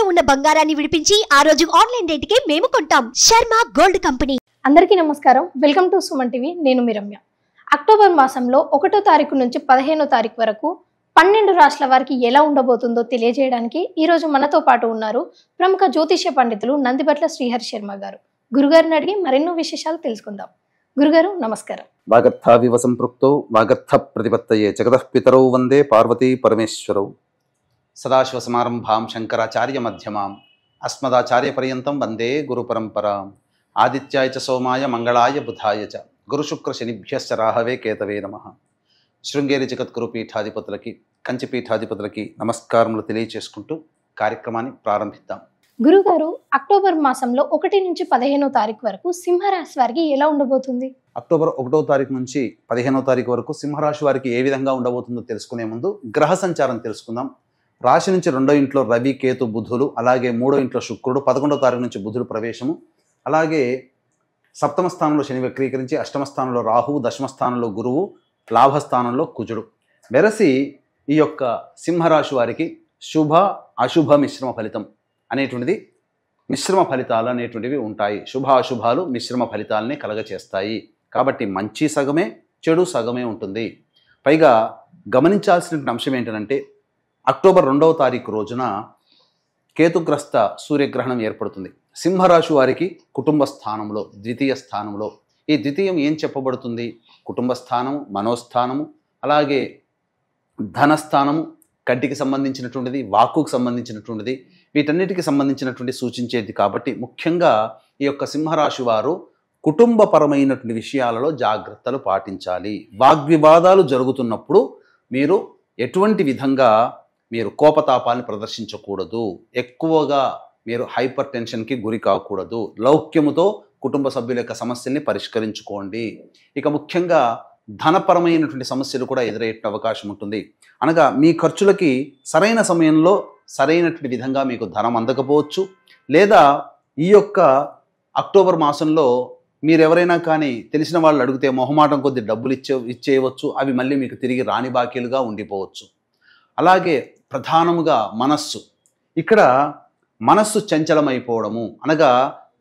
ఇంట్లో ఉన్న బంగారాన్ని విడిపించి ఆ రోజు ఆన్లైన్ రేటుకే మేము కొంటాం శర్మ గోల్డ్ కంపెనీ అందరికీ నమస్కారం వెల్కమ్ టు సుమన్ టీవీ నేను మిరమ్య అక్టోబర్ మాసంలో ఒకటో తారీఖు నుంచి పదిహేనో తారీఖు వరకు పన్నెండు రాష్ట్రాల వారికి ఎలా ఉండబోతుందో తెలియజేయడానికి ఈరోజు మనతో పాటు ఉన్నారు ప్రముఖ జ్యోతిష్య పండితులు నందిపట్ల శ్రీహరి శర్మ గారు గురుగారిని అడిగి మరెన్నో విశేషాలు తెలుసుకుందాం గురుగారు నమస్కారం వాగర్థావివ సంపృక్తో వాగర్థ ప్రతిపత్తయే జగదః పితరౌ వందే పార్వతీ పరమేశ్వరౌ సదాశివ సమారంభాం శంకరాచార్య మధ్యమాం అస్మదాచార్యపర్యంతం వందే గురుపరంపరాం ఆదిత్యాయ చ సోమాయ మంగళాయ బుధాయ చ గురుశుక్రశనిభ్యశ్చ రాహవే కేతవే నమ శృంగేరి జగద్గురు పీఠాధిపతులకి కంచి పీఠాధిపతులకి నమస్కారములు తెలియచేసుకుంటూ కార్యక్రమాన్ని ప్రారంభిద్దాం గురుగారు అక్టోబర్ మాసంలో ఒకటి నుంచి పదిహేనో తారీఖు వరకు సింహరాశి వారికి ఎలా ఉండబోతుంది అక్టోబర్ ఒకటో తారీఖు నుంచి పదిహేనో తారీఖు వరకు సింహరాశి వారికి ఏ విధంగా ఉండబోతుందో తెలుసుకునే ముందు గ్రహ సంచారం తెలుసుకుందాం రాశి నుంచి రెండో ఇంట్లో రవి కేతు బుధులు అలాగే మూడో ఇంట్లో శుక్రుడు పదకొండో తారీఖు నుంచి బుధుడు ప్రవేశము అలాగే సప్తమ స్థానంలో శని వక్రీకరించి అష్టమ స్థానంలో రాహువు దశమ స్థానంలో గురువు లాభస్థానంలో కుజుడు మెరసి ఈ యొక్క సింహరాశి వారికి శుభ అశుభ మిశ్రమ ఫలితం అనేటువంటిది మిశ్రమ ఫలితాలు అనేటువంటివి ఉంటాయి శుభ అశుభాలు మిశ్రమ ఫలితాలని కలగచేస్తాయి కాబట్టి మంచి సగమే చెడు సగమే ఉంటుంది పైగా గమనించాల్సిన అంశం ఏంటంటే అక్టోబర్ రెండవ తారీఖు రోజున కేతుగ్రస్త సూర్యగ్రహణం ఏర్పడుతుంది సింహరాశి వారికి కుటుంబ స్థానంలో ద్వితీయ స్థానంలో ఈ ద్వితీయం ఏం చెప్పబడుతుంది కుటుంబ స్థానము మనోస్థానము అలాగే ధనస్థానము కంటికి సంబంధించినటువంటిది వాక్కుకు సంబంధించినటువంటిది వీటన్నిటికి సంబంధించినటువంటి సూచించేది కాబట్టి ముఖ్యంగా ఈ యొక్క సింహరాశి వారు కుటుంబపరమైనటువంటి విషయాలలో జాగ్రత్తలు పాటించాలి వాగ్వివాదాలు జరుగుతున్నప్పుడు మీరు ఎటువంటి విధంగా మీరు కోపతాపాన్ని ప్రదర్శించకూడదు ఎక్కువగా మీరు హైపర్ టెన్షన్కి గురి కాకూడదు లౌక్యముతో కుటుంబ సభ్యుల యొక్క సమస్యల్ని పరిష్కరించుకోండి ఇక ముఖ్యంగా ధనపరమైనటువంటి సమస్యలు కూడా ఎదురయ్యే అవకాశం ఉంటుంది అనగా మీ ఖర్చులకి సరైన సమయంలో సరైనటువంటి విధంగా మీకు ధనం అందకపోవచ్చు లేదా ఈ యొక్క అక్టోబర్ మాసంలో మీరెవరైనా కానీ తెలిసిన వాళ్ళు అడిగితే మొహమాటం కొద్ది డబ్బులు ఇచ్చే ఇచ్చేయవచ్చు అవి మళ్ళీ మీకు తిరిగి రాని బాకీలుగా ఉండిపోవచ్చు అలాగే ప్రధానముగా మనస్సు ఇక్కడ మనస్సు చంచలమైపోవడము అనగా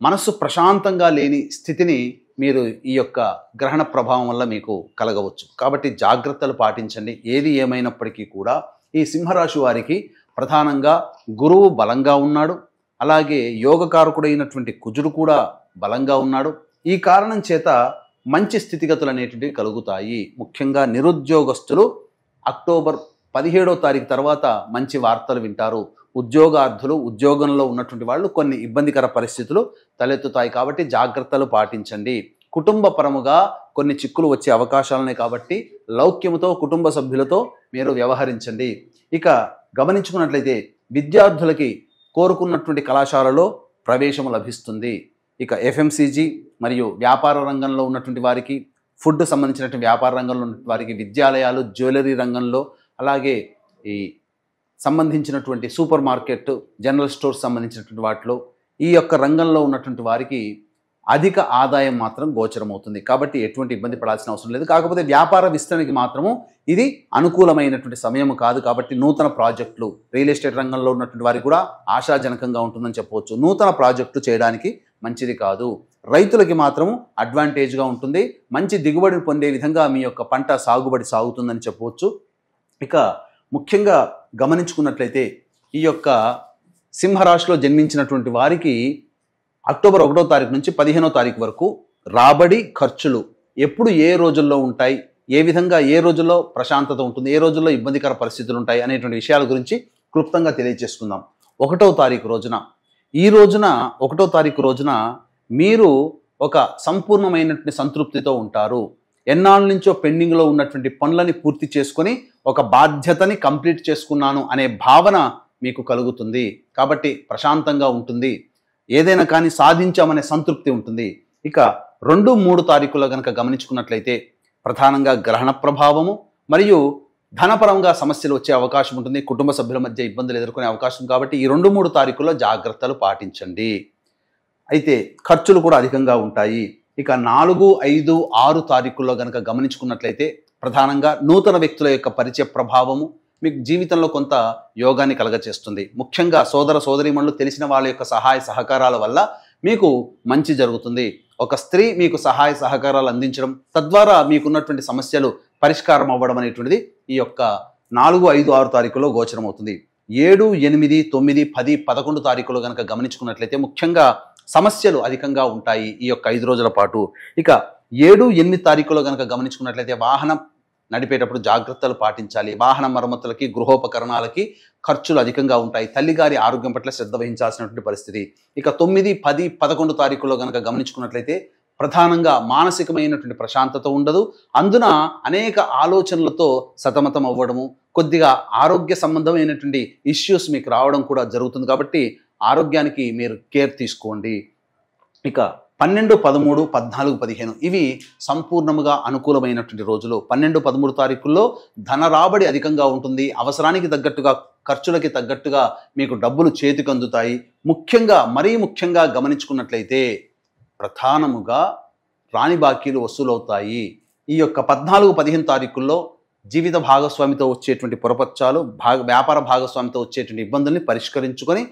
మనస్సు ప్రశాంతంగా లేని స్థితిని మీరు ఈ యొక్క గ్రహణ ప్రభావం వల్ల మీకు కలగవచ్చు కాబట్టి జాగ్రత్తలు పాటించండి ఏది ఏమైనప్పటికీ కూడా ఈ సింహరాశి వారికి ప్రధానంగా గురువు బలంగా ఉన్నాడు అలాగే యోగకారకుడైనటువంటి కుజుడు కూడా బలంగా ఉన్నాడు ఈ కారణం చేత మంచి స్థితిగతులు అనేటివి కలుగుతాయి ముఖ్యంగా నిరుద్యోగస్తులు అక్టోబర్ పదిహేడో తారీఖు తర్వాత మంచి వార్తలు వింటారు ఉద్యోగార్థులు ఉద్యోగంలో ఉన్నటువంటి వాళ్ళు కొన్ని ఇబ్బందికర పరిస్థితులు తలెత్తుతాయి కాబట్టి జాగ్రత్తలు పాటించండి కుటుంబపరముగా కొన్ని చిక్కులు వచ్చే అవకాశాలున్నాయి కాబట్టి లౌక్యముతో కుటుంబ సభ్యులతో మీరు వ్యవహరించండి ఇక గమనించుకున్నట్లయితే విద్యార్థులకి కోరుకున్నటువంటి కళాశాలలో ప్రవేశం లభిస్తుంది ఇక ఎఫ్ఎంసీజీ మరియు వ్యాపార రంగంలో ఉన్నటువంటి వారికి ఫుడ్ సంబంధించినటువంటి వ్యాపార రంగంలో ఉన్నటువంటి వారికి విద్యాలయాలు జ్యువెలరీ రంగంలో అలాగే ఈ సంబంధించినటువంటి సూపర్ మార్కెట్ జనరల్ స్టోర్ సంబంధించినటువంటి వాటిలో ఈ యొక్క రంగంలో ఉన్నటువంటి వారికి అధిక ఆదాయం మాత్రం గోచరం అవుతుంది కాబట్టి ఎటువంటి ఇబ్బంది పడాల్సిన అవసరం లేదు కాకపోతే వ్యాపార విస్తరణకి మాత్రము ఇది అనుకూలమైనటువంటి సమయం కాదు కాబట్టి నూతన ప్రాజెక్టులు రియల్ ఎస్టేట్ రంగంలో ఉన్నటువంటి వారికి కూడా ఆశాజనకంగా ఉంటుందని చెప్పవచ్చు నూతన ప్రాజెక్టులు చేయడానికి మంచిది కాదు రైతులకి మాత్రము అడ్వాంటేజ్గా ఉంటుంది మంచి దిగుబడిని పొందే విధంగా మీ యొక్క పంట సాగుబడి సాగుతుందని చెప్పవచ్చు ఇక ముఖ్యంగా గమనించుకున్నట్లయితే ఈ యొక్క సింహరాశిలో జన్మించినటువంటి వారికి అక్టోబర్ ఒకటో తారీఖు నుంచి పదిహేనో తారీఖు వరకు రాబడి ఖర్చులు ఎప్పుడు ఏ రోజుల్లో ఉంటాయి ఏ విధంగా ఏ రోజుల్లో ప్రశాంతత ఉంటుంది ఏ రోజుల్లో ఇబ్బందికర పరిస్థితులు ఉంటాయి అనేటువంటి విషయాల గురించి క్లుప్తంగా తెలియజేసుకుందాం ఒకటో తారీఖు రోజున ఈ రోజున ఒకటో తారీఖు రోజున మీరు ఒక సంపూర్ణమైనటువంటి సంతృప్తితో ఉంటారు ఎన్నాళ్ళ నుంచో పెండింగ్లో ఉన్నటువంటి పనులని పూర్తి చేసుకొని ఒక బాధ్యతని కంప్లీట్ చేసుకున్నాను అనే భావన మీకు కలుగుతుంది కాబట్టి ప్రశాంతంగా ఉంటుంది ఏదైనా కానీ సాధించామనే సంతృప్తి ఉంటుంది ఇక రెండు మూడు తారీఖుల కనుక గమనించుకున్నట్లయితే ప్రధానంగా గ్రహణ ప్రభావము మరియు ధనపరంగా సమస్యలు వచ్చే అవకాశం ఉంటుంది కుటుంబ సభ్యుల మధ్య ఇబ్బందులు ఎదుర్కొనే అవకాశం కాబట్టి ఈ రెండు మూడు తారీఖుల్లో జాగ్రత్తలు పాటించండి అయితే ఖర్చులు కూడా అధికంగా ఉంటాయి ఇక నాలుగు ఐదు ఆరు తారీఖుల్లో కనుక గమనించుకున్నట్లయితే ప్రధానంగా నూతన వ్యక్తుల యొక్క పరిచయ ప్రభావము మీకు జీవితంలో కొంత యోగాన్ని కలగచేస్తుంది ముఖ్యంగా సోదర సోదరిమణులు తెలిసిన వాళ్ళ యొక్క సహాయ సహకారాల వల్ల మీకు మంచి జరుగుతుంది ఒక స్త్రీ మీకు సహాయ సహకారాలు అందించడం తద్వారా మీకున్నటువంటి సమస్యలు పరిష్కారం అవ్వడం అనేటువంటిది ఈ యొక్క నాలుగు ఐదు ఆరు తారీఖులో గోచరం అవుతుంది ఏడు ఎనిమిది తొమ్మిది పది పదకొండు తారీఖులో కనుక గమనించుకున్నట్లయితే ముఖ్యంగా సమస్యలు అధికంగా ఉంటాయి ఈ యొక్క ఐదు రోజుల పాటు ఇక ఏడు ఎనిమిది తారీఖులో కనుక గమనించుకున్నట్లయితే వాహనం నడిపేటప్పుడు జాగ్రత్తలు పాటించాలి వాహన మరమ్మతులకి గృహోపకరణాలకి ఖర్చులు అధికంగా ఉంటాయి తల్లిగారి ఆరోగ్యం పట్ల శ్రద్ధ వహించాల్సినటువంటి పరిస్థితి ఇక తొమ్మిది పది పదకొండు తారీఖులో కనుక గమనించుకున్నట్లయితే ప్రధానంగా మానసికమైనటువంటి ప్రశాంతత ఉండదు అందున అనేక ఆలోచనలతో సతమతం అవ్వడము కొద్దిగా ఆరోగ్య సంబంధమైనటువంటి ఇష్యూస్ మీకు రావడం కూడా జరుగుతుంది కాబట్టి ఆరోగ్యానికి మీరు కేర్ తీసుకోండి ఇక పన్నెండు పదమూడు పద్నాలుగు పదిహేను ఇవి సంపూర్ణముగా అనుకూలమైనటువంటి రోజులు పన్నెండు పదమూడు తారీఖుల్లో ధన రాబడి అధికంగా ఉంటుంది అవసరానికి తగ్గట్టుగా ఖర్చులకి తగ్గట్టుగా మీకు డబ్బులు చేతికి అందుతాయి ముఖ్యంగా మరీ ముఖ్యంగా గమనించుకున్నట్లయితే ప్రధానముగా రాణి బాకీలు వసూలవుతాయి ఈ యొక్క పద్నాలుగు పదిహేను తారీఖుల్లో జీవిత భాగస్వామితో వచ్చేటువంటి పొరపచ్చాలు భాగ వ్యాపార భాగస్వామితో వచ్చేటువంటి ఇబ్బందుల్ని పరిష్కరించుకొని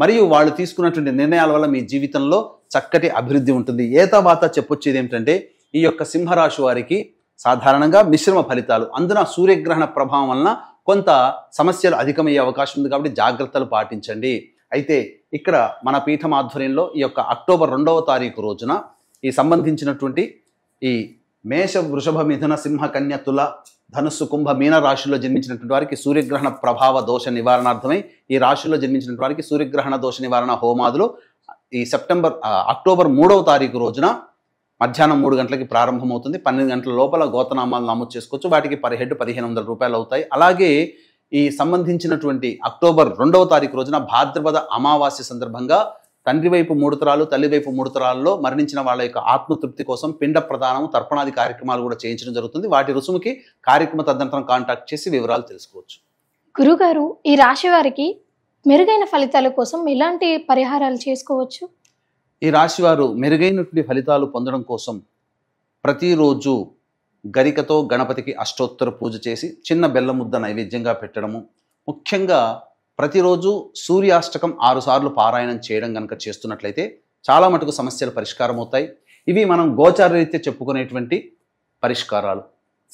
మరియు వాళ్ళు తీసుకున్నటువంటి నిర్ణయాల వల్ల మీ జీవితంలో చక్కటి అభివృద్ధి ఉంటుంది ఏతావాత చెప్పొచ్చేది ఏమిటంటే ఈ యొక్క సింహరాశి వారికి సాధారణంగా మిశ్రమ ఫలితాలు అందున సూర్యగ్రహణ ప్రభావం వలన కొంత సమస్యలు అధికమయ్యే అవకాశం ఉంది కాబట్టి జాగ్రత్తలు పాటించండి అయితే ఇక్కడ మన పీఠం ఆధ్వర్యంలో ఈ యొక్క అక్టోబర్ రెండవ తారీఖు రోజున ఈ సంబంధించినటువంటి ఈ మేష వృషభ మిథున సింహ కన్యతుల తుల ధనుస్సు కుంభ మీన రాశిలో జన్మించినటువంటి వారికి సూర్యగ్రహణ ప్రభావ దోష నివారణార్థమై ఈ రాశిలో జన్మించినటువంటి వారికి సూర్యగ్రహణ దోష నివారణ హోమాదులు ఈ సెప్టెంబర్ అక్టోబర్ మూడవ తారీఖు రోజున మధ్యాహ్నం మూడు గంటలకి ప్రారంభమవుతుంది పన్నెండు గంటల లోపల గోతనామాలు నమోదు చేసుకోవచ్చు వాటికి పదిహేడు హెడ్ పదిహేను వందల రూపాయలు అవుతాయి అలాగే ఈ సంబంధించినటువంటి అక్టోబర్ రెండవ తారీఖు రోజున భాద్రపద అమావాస్య సందర్భంగా తండ్రి వైపు మూడు తరాలు తల్లి వైపు మూడు తరాల్లో మరణించిన వాళ్ళ యొక్క ఆత్మతృప్తి కోసం పిండ ప్రదానం తర్పణాది కార్యక్రమాలు కూడా చేయించడం జరుగుతుంది వాటి రుసుముకి కార్యక్రమ తదనంతరం కాంటాక్ట్ చేసి వివరాలు తెలుసుకోవచ్చు గురుగారు ఈ రాశి వారికి మెరుగైన ఫలితాల కోసం ఎలాంటి పరిహారాలు చేసుకోవచ్చు ఈ రాశి వారు మెరుగైనటువంటి ఫలితాలు పొందడం కోసం ప్రతిరోజు గరికతో గణపతికి అష్టోత్తర పూజ చేసి చిన్న బెల్లముద్ద నైవేద్యంగా పెట్టడము ముఖ్యంగా ప్రతిరోజు సూర్యాష్టకం ఆరుసార్లు పారాయణం చేయడం కనుక చేస్తున్నట్లయితే చాలా మటుకు సమస్యలు పరిష్కారం అవుతాయి ఇవి మనం రీత్యా చెప్పుకునేటువంటి పరిష్కారాలు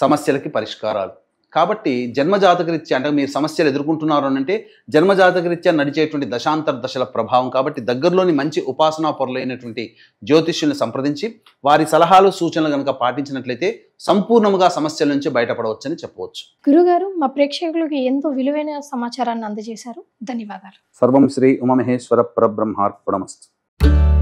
సమస్యలకి పరిష్కారాలు కాబట్టి జన్మజాతకరీత్యా అంటే మీరు సమస్యలు ఎదుర్కొంటున్నారు అని అంటే జన్మజాతకరీత్యా నడిచేటువంటి దశాంతర దశల ప్రభావం కాబట్టి దగ్గరలోని మంచి ఉపాసనా పొరలైనటువంటి జ్యోతిష్యుల్ని సంప్రదించి వారి సలహాలు సూచనలు కనుక పాటించినట్లయితే సంపూర్ణంగా సమస్యల నుంచి బయటపడవచ్చని చెప్పవచ్చు గురుగారు మా ప్రేక్షకులకు ఎంతో విలువైన సమాచారాన్ని అందజేశారు ధన్యవాదాలు సర్వం శ్రీ ఉమమహేశ్వర పరబ్రహ్మార్పణమస్తు